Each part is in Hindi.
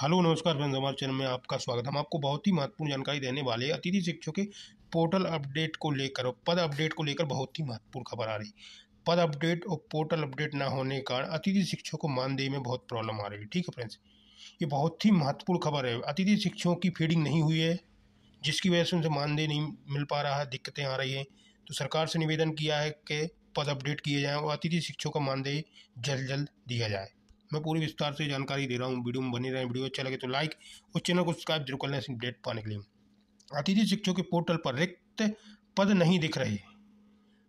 हेलो नमस्कार फ्रेंड्स हमारे चैनल में आपका स्वागत हम आपको बहुत ही महत्वपूर्ण जानकारी देने वाले हैं अतिथि शिक्षकों के पोर्टल अपडेट को लेकर और पद अपडेट को लेकर बहुत ही महत्वपूर्ण खबर आ रही पद अपडेट और पोर्टल अपडेट ना होने के कारण अतिथि शिक्षकों को मानदेय में बहुत प्रॉब्लम आ रही है ठीक है फ्रेंड्स ये बहुत ही महत्वपूर्ण खबर है अतिथि शिक्षकों की फीडिंग नहीं हुई है जिसकी वजह से उनसे मानदेय नहीं मिल पा रहा है दिक्कतें आ रही हैं तो सरकार से निवेदन किया है कि पद अपडेट किए जाएँ और अतिथि शिक्षकों का मानदेय जल्द जल्द दिया जाए मैं पूरी विस्तार से जानकारी दे रहा हूँ वीडियो में बनी रहे वीडियो अच्छा लगे तो लाइक और चैनल को सब्सक्राइब जरूर कर लें अपडेट पाने के लिए अतिथि शिक्षकों के पोर्टल पर रिक्त पद नहीं दिख रहे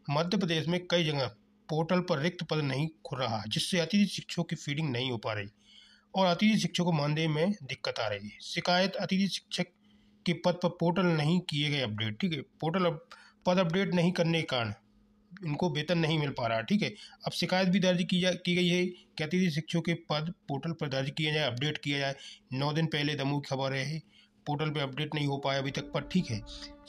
मध्य प्रदेश में कई जगह पोर्टल पर रिक्त पद नहीं खुल रहा जिससे अतिथि शिक्षकों की फीडिंग नहीं हो पा रही और अतिथि शिक्षकों को मानदेय में दिक्कत आ रही है शिकायत अतिथि शिक्षक के पद पर पोर्टल नहीं किए गए अपडेट ठीक है पोर्टल पद अपडेट नहीं करने के कारण उनको वेतन नहीं मिल पा रहा ठीक है अब शिकायत भी दर्ज की जा की गई है कि अतिथि शिक्षकों के पद पोर्टल पर दर्ज किया जाए अपडेट किया जाए नौ दिन पहले दमोह की खबर है पोर्टल पर अपडेट नहीं हो पाया अभी तक पर ठीक है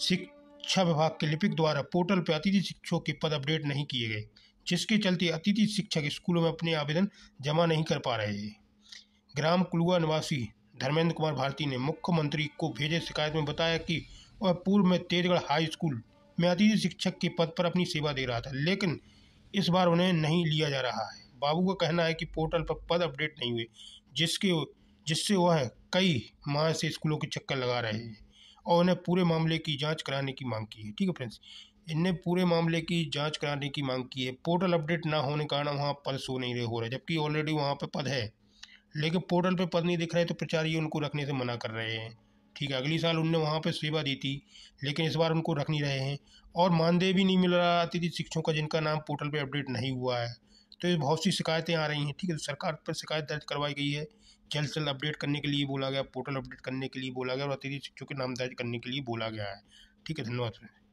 शिक्षा विभाग के लिपिक द्वारा पोर्टल पर अतिथि शिक्षकों के पद अपडेट नहीं किए गए जिसके चलते अतिथि शिक्षक स्कूलों में अपने आवेदन जमा नहीं कर पा रहे हैं ग्राम कुलुआ निवासी धर्मेंद्र कुमार भारती ने मुख्यमंत्री को भेजे शिकायत में बताया कि वह पूर्व में तेजगढ़ हाई स्कूल मैं अतिथि शिक्षक के पद पर अपनी सेवा दे रहा था लेकिन इस बार उन्हें नहीं लिया जा रहा है बाबू का कहना है कि पोर्टल पर पद अपडेट नहीं हुए जिसके जिससे वह कई माह से स्कूलों के चक्कर लगा रहे हैं और उन्हें पूरे मामले की जांच कराने की मांग की है ठीक है फ्रेंड्स इनने पूरे मामले की जांच कराने की मांग की है पोर्टल अपडेट ना होने के कारण वहाँ पद सो नहीं रहे हो रहे जबकि ऑलरेडी वहाँ पर पद है लेकिन पोर्टल पर पद नहीं दिख रहे तो प्रचार ये उनको रखने से मना कर रहे हैं ठीक है अगली साल उनने वहाँ पर सेवा दी थी लेकिन इस बार उनको रख नहीं रहे हैं और मानदेय भी नहीं मिल रहा अतिथि शिक्षकों का जिनका नाम पोर्टल पर अपडेट नहीं हुआ है तो ये बहुत सी शिकायतें आ रही हैं ठीक है तो सरकार पर शिकायत दर्ज करवाई गई है जल्द से जल्द अपडेट करने के लिए बोला गया पोर्टल अपडेट करने के लिए बोला गया और अतिथि शिक्षकों के नाम दर्ज करने के लिए बोला गया है ठीक है धन्यवाद